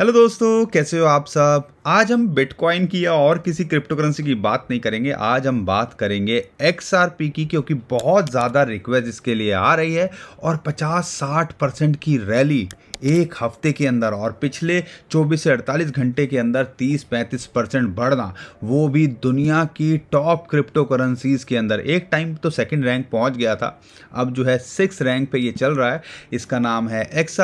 hello दोस्तों कैसे हो आप सब आज हम बिटकॉइन की या और किसी क्रिप्टो करेंसी की बात नहीं करेंगे आज हम बात करेंगे एक्सआरपी की क्योंकि बहुत ज़्यादा रिक्वेस्ट इसके लिए आ रही है और 50-60 परसेंट की रैली एक हफ्ते के अंदर और पिछले 24 से 48 घंटे के अंदर 30-35 परसेंट बढ़ना वो भी दुनिया की टॉप क्रिप्टो करेंसीज के अंदर एक टाइम तो सेकंड रैंक पहुंच गया था अब जो है सिक्स रैंक पे ये चल रहा है इसका नाम है एक्स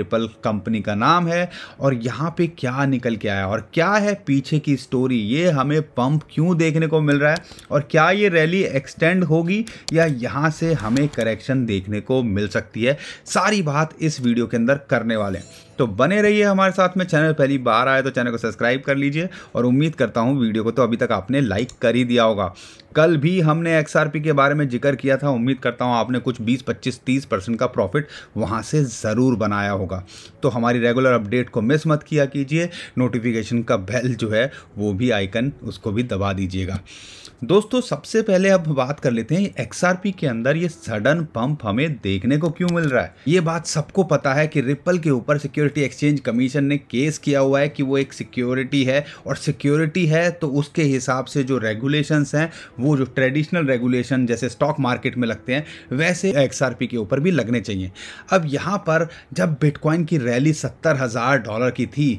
रिपल कंपनी का नाम है और यहाँ पे क्या निकल के आया और क्या है पीछे की स्टोरी ये हमें पंप क्यों देखने को मिल रहा है और क्या ये रैली एक्सटेंड होगी या यहाँ से हमें करेक्शन देखने को मिल सकती है सारी बात इस वीडियो के अंदर करने वाले हैं तो बने रहिए हमारे साथ में चैनल पहली बार आए तो चैनल को सब्सक्राइब कर लीजिए और उम्मीद करता हूँ वीडियो को तो अभी तक आपने लाइक कर ही दिया होगा कल भी हमने एक्स के बारे में जिक्र किया था उम्मीद करता हूँ आपने कुछ बीस पच्चीस तीस परसेंट का प्रॉफिट वहाँ से ज़रूर बनाया होगा तो हमारी रेगुलर अपडेट को मिस मत किया कीजिए नोटिफिकेशन का बेल जो है वो भी आइकन उसको भी दबा दीजिएगा दोस्तों सबसे पहले अब बात कर लेते हैं एक्सआरपी के अंदर ये सडन पंप हमें देखने को क्यों मिल रहा है ये बात सबको पता है कि रिपल के ऊपर सिक्योरिटी सिक्योरिटी एक्सचेंज कमीशन ने केस किया हुआ है कि वो एक सिक्योरिटी है और सिक्योरिटी है तो उसके हिसाब से जो रेगुलेशंस हैं वो जो ट्रेडिशनल रेगुलेशन जैसे स्टॉक मार्केट में लगते हैं वैसे एक्स के ऊपर भी लगने चाहिए अब यहाँ पर जब बिटकॉइन की रैली सत्तर हज़ार डॉलर की थी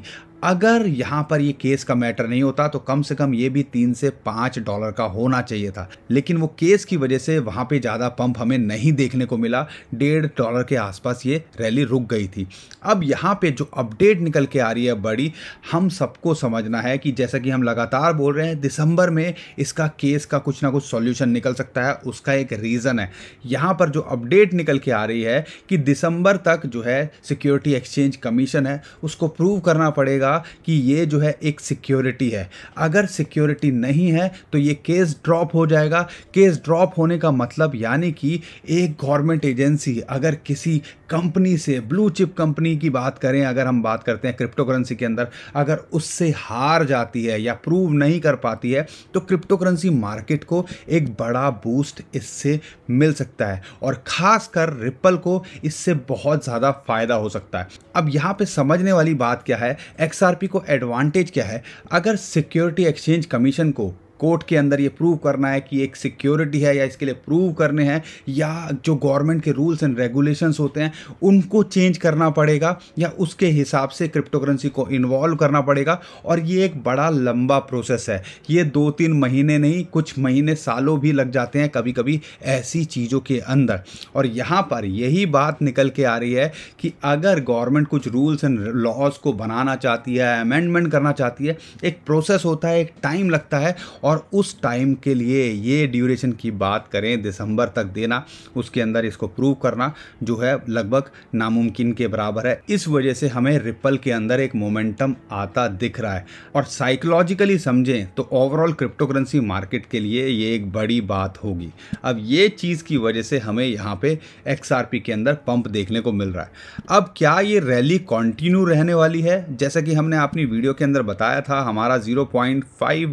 अगर यहाँ पर ये केस का मैटर नहीं होता तो कम से कम ये भी तीन से पाँच डॉलर का होना चाहिए था लेकिन वो केस की वजह से वहाँ पे ज़्यादा पंप हमें नहीं देखने को मिला डेढ़ डॉलर के आसपास ये रैली रुक गई थी अब यहाँ पे जो अपडेट निकल के आ रही है बड़ी हम सबको समझना है कि जैसा कि हम लगातार बोल रहे हैं दिसंबर में इसका केस का कुछ ना कुछ सॉल्यूशन निकल सकता है उसका एक रीज़न है यहाँ पर जो अपडेट निकल के आ रही है कि दिसंबर तक जो है सिक्योरिटी एक्सचेंज कमीशन है उसको प्रूव करना पड़ेगा था कि ये जो है एक सिक्योरिटी है अगर सिक्योरिटी नहीं है तो ये केस ड्रॉप हो जाएगा केस ड्रॉप होने का मतलब यानी कि एक गवर्नमेंट एजेंसी अगर किसी कंपनी से ब्लू चिप कंपनी की बात करें अगर हम बात करते हैं क्रिप्टो करेंसी के अंदर अगर उससे हार जाती है या प्रूव नहीं कर पाती है तो क्रिप्टो करेंसी मार्केट को एक बड़ा बूस्ट इससे मिल सकता है और खासकर रिपल को इससे बहुत ज़्यादा फायदा हो सकता है अब यहाँ पे समझने वाली बात क्या है एक्स एक्सआरपी को एडवांटेज क्या है अगर सिक्योरिटी एक्सचेंज कमीशन को कोर्ट के अंदर ये प्रूव करना है कि एक सिक्योरिटी है या इसके लिए प्रूव करने हैं या जो गवर्नमेंट के रूल्स एंड रेगुलेशंस होते हैं उनको चेंज करना पड़ेगा या उसके हिसाब से क्रिप्टोकरेंसी को इन्वॉल्व करना पड़ेगा और ये एक बड़ा लंबा प्रोसेस है ये दो तीन महीने नहीं कुछ महीने सालों भी लग जाते हैं कभी कभी ऐसी चीज़ों के अंदर और यहाँ पर यही बात निकल के आ रही है कि अगर गवर्नमेंट कुछ रूल्स एंड लॉज को बनाना चाहती है अमेंडमेंट करना चाहती है एक प्रोसेस होता है एक टाइम लगता है और और उस टाइम के लिए ये ड्यूरेशन की बात करें दिसंबर तक देना उसके अंदर इसको प्रूव करना जो है लगभग नामुमकिन के बराबर है इस वजह से हमें रिपल के अंदर एक मोमेंटम आता दिख रहा है और साइकोलॉजिकली समझें तो ओवरऑल क्रिप्टो करेंसी मार्केट के लिए ये एक बड़ी बात होगी अब ये चीज़ की वजह से हमें यहाँ पर एक्स के अंदर पंप देखने को मिल रहा है अब क्या ये रैली कॉन्टिन्यू रहने वाली है जैसा कि हमने अपनी वीडियो के अंदर बताया था हमारा जीरो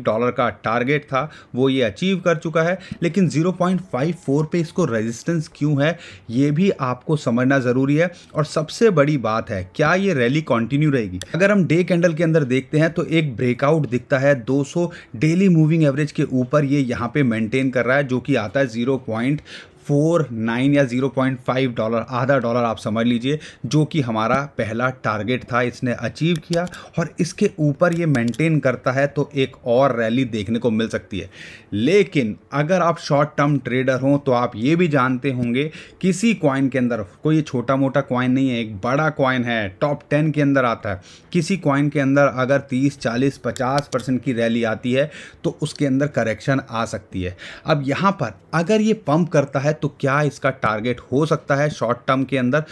डॉलर का टारगेट टारगेट था वो ये अचीव कर चुका है लेकिन 0.54 पे इसको रेजिस्टेंस क्यों है ये भी आपको समझना ज़रूरी है और सबसे बड़ी बात है क्या ये रैली कंटिन्यू रहेगी अगर हम डे कैंडल के अंदर देखते हैं तो एक ब्रेकआउट दिखता है 200 डेली मूविंग एवरेज के ऊपर ये यहाँ पे मेंटेन कर रहा है जो कि आता है जीरो फोर नाइन या ज़ीरो पॉइंट फाइव डॉलर आधा डॉलर आप समझ लीजिए जो कि हमारा पहला टारगेट था इसने अचीव किया और इसके ऊपर ये मेंटेन करता है तो एक और रैली देखने को मिल सकती है लेकिन अगर आप शॉर्ट टर्म ट्रेडर हों तो आप ये भी जानते होंगे किसी कॉइन के अंदर कोई छोटा मोटा कॉइन नहीं है एक बड़ा कॉइन है टॉप टेन के अंदर आता है किसी कॉइन के अंदर अगर तीस चालीस पचास परसेंट की रैली आती है तो उसके अंदर करेक्शन आ सकती है अब यहाँ पर अगर ये पंप करता है तो क्या इसका टारगेट हो सकता है शॉर्ट टर्म के अंदर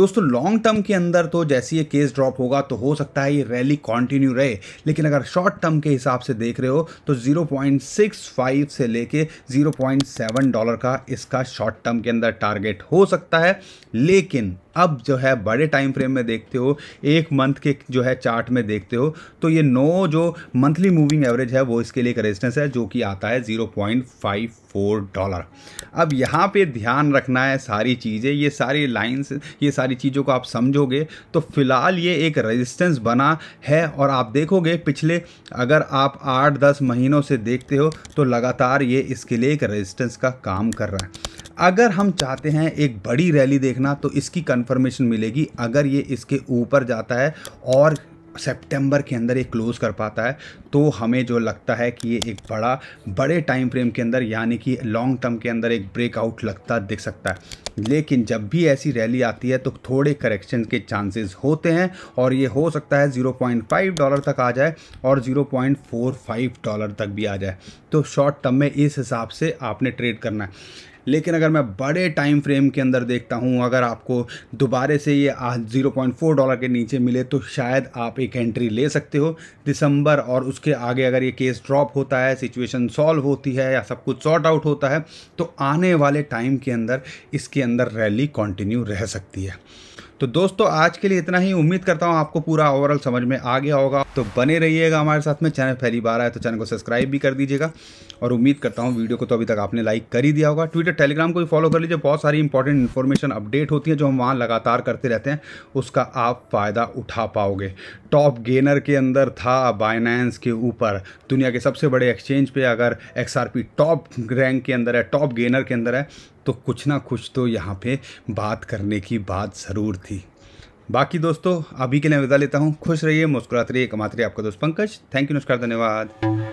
दोस्तों लॉन्ग टर्म के अंदर तो जैसे ये केस ड्रॉप होगा तो हो सकता है ये रैली कॉन्टिन्यू रहे लेकिन अगर शॉर्ट टर्म के हिसाब से देख रहे हो तो 0.65 से लेके 0.7 डॉलर का इसका शॉर्ट टर्म के अंदर टारगेट हो सकता है लेकिन अब जो है बड़े टाइम फ्रेम में देखते हो एक मंथ के जो है चार्ट में देखते हो तो ये नो जो मंथली मूविंग एवरेज है वो इसके लिए एक रेजिस्टेंस है जो कि आता है zero point five four dollar अब यहाँ पे ध्यान रखना है सारी चीज़ें ये सारी लाइंस ये सारी चीज़ों को आप समझोगे तो फिलहाल ये एक रेजिस्टेंस बना है और आप देखोगे पिछले अगर आप आठ दस महीनों से देखते हो तो लगातार ये इसके लिए एक रजिस्टेंस का काम कर रहा है अगर हम चाहते हैं एक बड़ी रैली देखना तो इसकी कंफर्मेशन मिलेगी अगर ये इसके ऊपर जाता है और सेप्टेम्बर के अंदर ये क्लोज़ कर पाता है तो हमें जो लगता है कि ये एक बड़ा बड़े टाइम फ्रेम के अंदर यानी कि लॉन्ग टर्म के अंदर एक ब्रेकआउट लगता दिख सकता है लेकिन जब भी ऐसी रैली आती है तो थोड़े करेक्शन के चांसेस होते हैं और ये हो सकता है 0.5 डॉलर तक आ जाए और 0.45 डॉलर तक भी आ जाए तो शॉर्ट टर्म में इस हिसाब से आपने ट्रेड करना है लेकिन अगर मैं बड़े टाइम फ्रेम के अंदर देखता हूँ अगर आपको दोबारे से ये आज ज़ीरो पॉइंट फोर डॉलर के नीचे मिले तो शायद आप एक एंट्री ले सकते हो दिसंबर और उसके आगे अगर ये केस ड्रॉप होता है सिचुएशन सॉल्व होती है या सब कुछ सॉर्ट आउट होता है तो आने वाले टाइम के अंदर इसके अंदर रैली कंटिन्यू रह सकती है तो दोस्तों आज के लिए इतना ही उम्मीद करता हूँ आपको पूरा ओवरऑल समझ में आ गया होगा तो बने रहिएगा हमारे साथ में चैनल पहली बार आए तो चैनल को सब्सक्राइब भी कर दीजिएगा और उम्मीद करता हूँ वीडियो को तो अभी तक आपने लाइक कर ही दिया होगा ट्विटर टेलीग्राम को भी फॉलो कर लीजिए बहुत सारी इंपॉर्टेंट इन्फॉर्मेशन अपडेट होती है जो हम वहाँ लगातार करते रहते हैं उसका आप फ़ायदा उठा पाओगे टॉप गेनर के अंदर था बाइनेंस के ऊपर दुनिया के सबसे बड़े एक्सचेंज पे अगर एक्स टॉप रैंक के अंदर है टॉप गेनर के अंदर है तो कुछ ना कुछ तो यहाँ पे बात करने की बात ज़रूर थी बाकी दोस्तों अभी के लिए विदा लेता हूँ खुश रहिए मुस्कुराते रहिए कमाते रहिए आपका दोस्त पंकज थैंक यू नमस्कार धन्यवाद